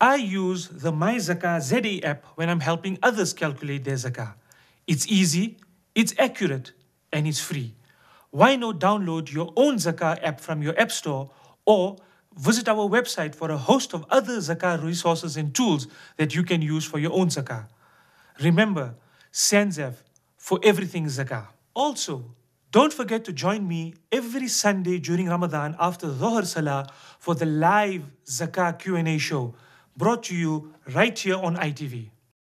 I use the My Zakah ZA app when I'm helping others calculate their zakah. It's easy, it's accurate, and it's free. Why not download your own zakah app from your app store or visit our website for a host of other zakah resources and tools that you can use for your own zakah. Remember, Sanzef for everything zakah. Also, don't forget to join me every Sunday during Ramadan after Dhuhr Salah for the live Zakah Q&A show brought to you right here on ITV.